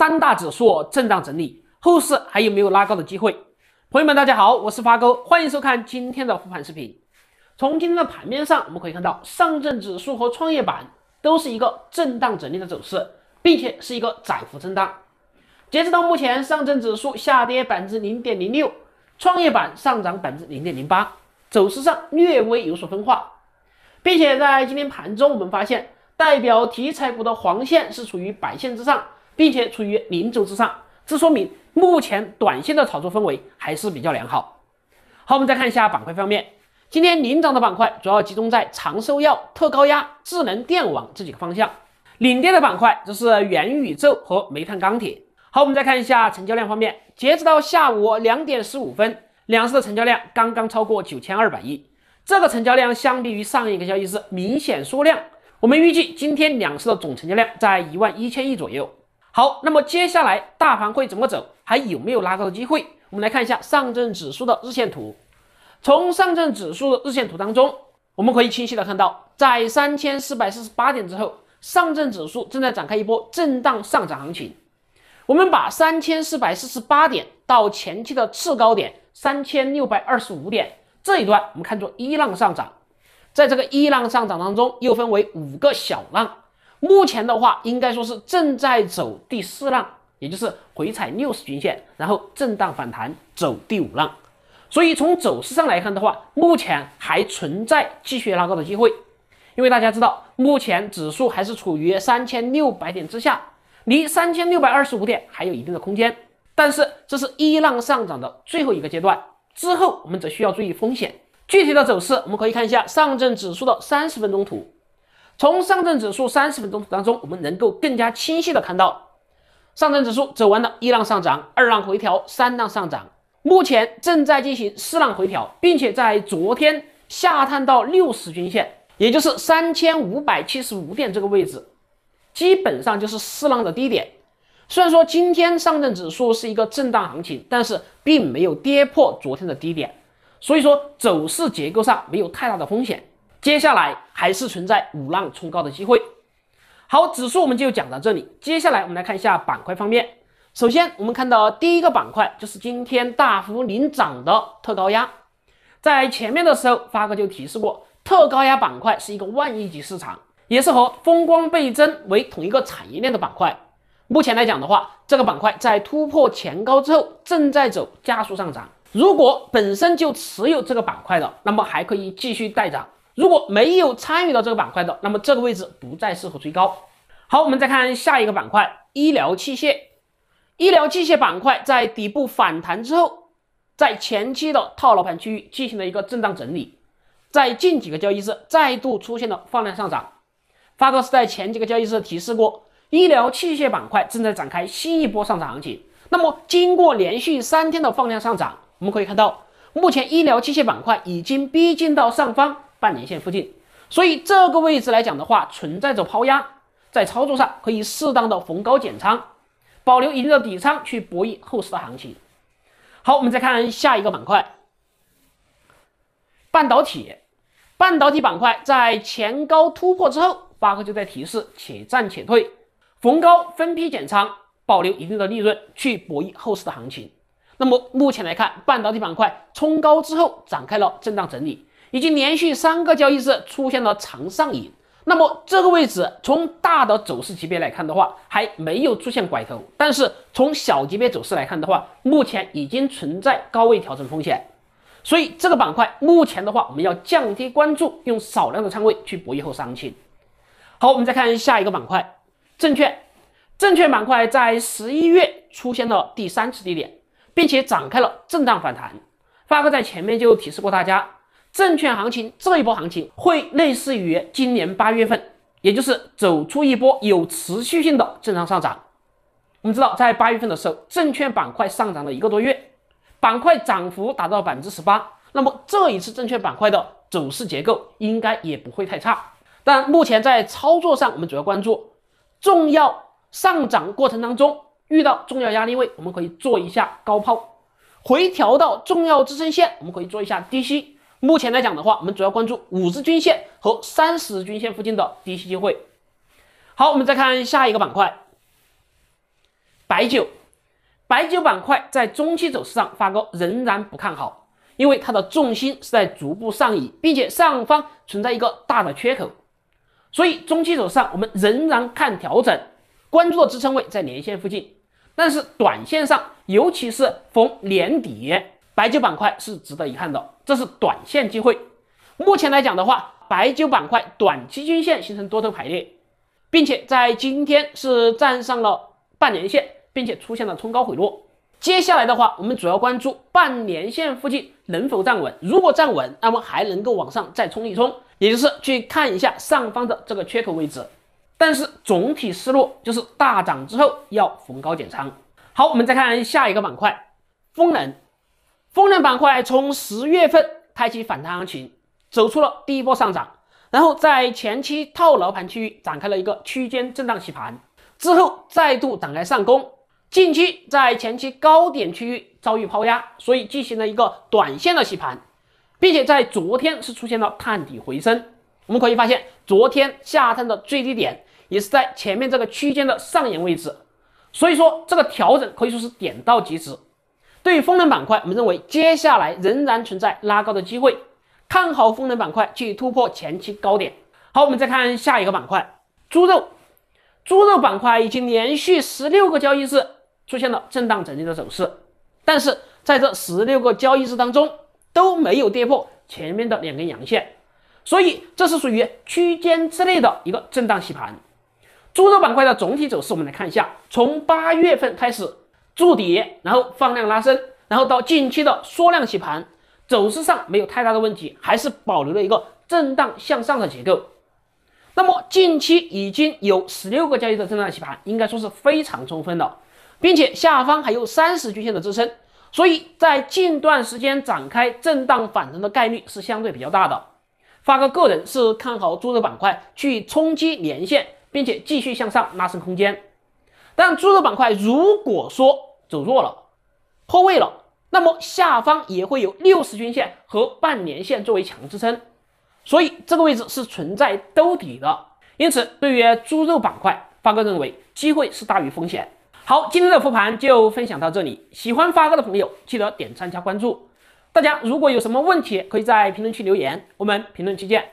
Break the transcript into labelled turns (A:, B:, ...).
A: 三大指数震荡整理，后市还有没有拉高的机会？朋友们，大家好，我是发哥，欢迎收看今天的复盘视频。从今天的盘面上，我们可以看到上证指数和创业板都是一个震荡整理的走势，并且是一个窄幅震荡。截止到目前，上证指数下跌百分之零点零六，创业板上涨百分之零点零八，走势上略微有所分化，并且在今天盘中，我们发现代表题材股的黄线是处于白线之上。并且处于零轴之上，这说明目前短线的炒作氛围还是比较良好。好，我们再看一下板块方面，今天领涨的板块主要集中在长寿药、特高压、智能电网这几个方向，领跌的板块则是元宇宙和煤炭钢铁。好，我们再看一下成交量方面，截止到下午两点十五分，两市的成交量刚刚超过九千二百亿，这个成交量相比于上一个交易日明显缩量。我们预计今天两市的总成交量在一万一千亿左右。好，那么接下来大盘会怎么走？还有没有拉高的机会？我们来看一下上证指数的日线图。从上证指数的日线图当中，我们可以清晰的看到，在三千四百四十八点之后，上证指数正在展开一波震荡上涨行情。我们把三千四百四十八点到前期的次高点三千六百二十五点这一段，我们看作一浪上涨。在这个一浪上涨当中，又分为五个小浪。目前的话，应该说是正在走第四浪，也就是回踩六十均线，然后震荡反弹走第五浪。所以从走势上来看的话，目前还存在继续拉高的机会，因为大家知道，目前指数还是处于三千六百点之下，离三千六百二十五点还有一定的空间。但是这是一浪上涨的最后一个阶段，之后我们则需要注意风险。具体的走势，我们可以看一下上证指数的三十分钟图。从上证指数三十分钟图当中，我们能够更加清晰的看到，上证指数走完了一浪上涨、二浪回调、三浪上涨，目前正在进行四浪回调，并且在昨天下探到六十均线，也就是三千五百七十五点这个位置，基本上就是四浪的低点。虽然说今天上证指数是一个震荡行情，但是并没有跌破昨天的低点，所以说走势结构上没有太大的风险。接下来还是存在五浪冲高的机会。好，指数我们就讲到这里。接下来我们来看一下板块方面。首先，我们看到第一个板块就是今天大幅领涨的特高压。在前面的时候，发哥就提示过，特高压板块是一个万亿级市场，也是和风光倍增为同一个产业链的板块。目前来讲的话，这个板块在突破前高之后，正在走加速上涨。如果本身就持有这个板块的，那么还可以继续待涨。如果没有参与到这个板块的，那么这个位置不再适合追高。好，我们再看下一个板块，医疗器械。医疗器械板块在底部反弹之后，在前期的套牢盘区域进行了一个震荡整理，在近几个交易日再度出现了放量上涨。发哥是在前几个交易日提示过，医疗器械板块正在展开新一波上涨行情。那么，经过连续三天的放量上涨，我们可以看到，目前医疗器械板块已经逼近到上方。半年线附近，所以这个位置来讲的话，存在着抛压，在操作上可以适当的逢高减仓，保留一定的底仓去博弈后市的行情。好，我们再看下一个板块，半导体。半导体板块在前高突破之后，发哥就在提示，且战且退，逢高分批减仓，保留一定的利润去博弈后市的行情。那么目前来看，半导体板块冲高之后展开了震荡整理。已经连续三个交易日出现了长上影，那么这个位置从大的走势级别来看的话，还没有出现拐头，但是从小级别走势来看的话，目前已经存在高位调整风险，所以这个板块目前的话，我们要降低关注，用少量的仓位去博弈后行情。好，我们再看下一个板块，证券，证券板块在十一月出现了第三次低点，并且展开了震荡反弹，发哥在前面就提示过大家。证券行情这一波行情会类似于今年八月份，也就是走出一波有持续性的正常上涨。我们知道，在八月份的时候，证券板块上涨了一个多月，板块涨幅达到百分之十八。那么这一次证券板块的走势结构应该也不会太差。但目前在操作上，我们主要关注重要上涨过程当中遇到重要压力位，我们可以做一下高抛；回调到重要支撑线，我们可以做一下低吸。目前来讲的话，我们主要关注五日均线和三十日均线附近的低吸机会。好，我们再看下一个板块，白酒。白酒板块在中期走势上，发哥仍然不看好，因为它的重心是在逐步上移，并且上方存在一个大的缺口，所以中期走势上我们仍然看调整，关注的支撑位在年线附近。但是短线上，尤其是逢年底。白酒板块是值得一看的，这是短线机会。目前来讲的话，白酒板块短期均线形成多头排列，并且在今天是站上了半年线，并且出现了冲高回落。接下来的话，我们主要关注半年线附近能否站稳。如果站稳，那么还能够往上再冲一冲，也就是去看一下上方的这个缺口位置。但是总体思路就是大涨之后要逢高减仓。好，我们再看下一个板块，风冷。风能板块从十月份开启反弹行情，走出了第一波上涨，然后在前期套牢盘区域展开了一个区间震荡洗盘，之后再度展开上攻。近期在前期高点区域遭遇抛压，所以进行了一个短线的洗盘，并且在昨天是出现了探底回升。我们可以发现，昨天下探的最低点也是在前面这个区间的上沿位置，所以说这个调整可以说是点到即止。对风能板块，我们认为接下来仍然存在拉高的机会，看好风能板块去突破前期高点。好，我们再看下一个板块，猪肉，猪肉板块已经连续十六个交易日出现了震荡整理的走势，但是在这十六个交易日当中都没有跌破前面的两根阳线，所以这是属于区间之内的一个震荡洗盘。猪肉板块的总体走势，我们来看一下，从八月份开始。筑底，然后放量拉升，然后到近期的缩量洗盘，走势上没有太大的问题，还是保留了一个震荡向上的结构。那么近期已经有十六个交易日震荡洗盘，应该说是非常充分的，并且下方还有三十均线的支撑，所以在近段时间展开震荡反弹的概率是相对比较大的。发哥个人是看好猪肉板块去冲击年线，并且继续向上拉升空间。但猪肉板块如果说，走弱了，破位了，那么下方也会有六十均线和半年线作为强支撑，所以这个位置是存在兜底的。因此，对于猪肉板块，发哥认为机会是大于风险。好，今天的复盘就分享到这里，喜欢发哥的朋友记得点赞加关注。大家如果有什么问题，可以在评论区留言，我们评论区见。